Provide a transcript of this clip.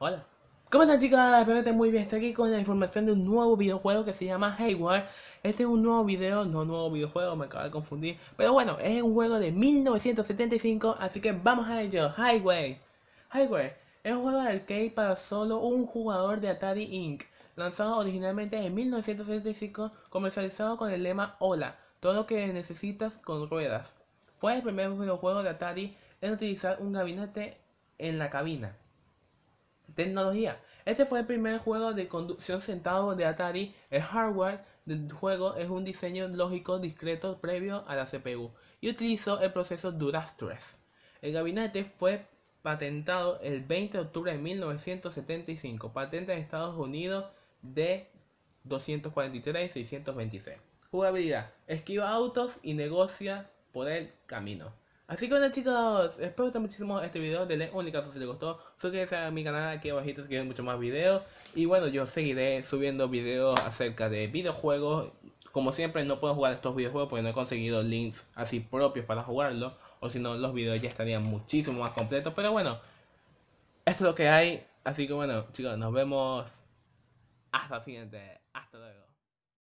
Hola. ¿Cómo están chicas? Espero que estén muy bien. Estoy aquí con la información de un nuevo videojuego que se llama Hayward. Este es un nuevo video, no nuevo videojuego, me acabo de confundir. Pero bueno, es un juego de 1975, así que vamos a ello. Highway. Highway es un juego de arcade para solo un jugador de Atari Inc. Lanzado originalmente en 1975, comercializado con el lema Hola, todo lo que necesitas con ruedas. Fue el primer videojuego de Atari en utilizar un gabinete en la cabina. Tecnología. Este fue el primer juego de conducción sentado de Atari. El hardware del juego es un diseño lógico discreto previo a la CPU y utilizó el proceso Durastress. El gabinete fue patentado el 20 de octubre de 1975, patente en Estados Unidos de 243 626. Jugabilidad. Esquiva autos y negocia por el camino. Así que bueno chicos, espero que muchísimo este video, denle un caso si les gustó, suscríbanse a mi canal aquí abajito si quieren mucho más videos y bueno yo seguiré subiendo videos acerca de videojuegos, como siempre no puedo jugar estos videojuegos porque no he conseguido links así propios para jugarlos o si no los videos ya estarían muchísimo más completos, pero bueno, esto es lo que hay, así que bueno chicos, nos vemos hasta el siguiente, hasta luego.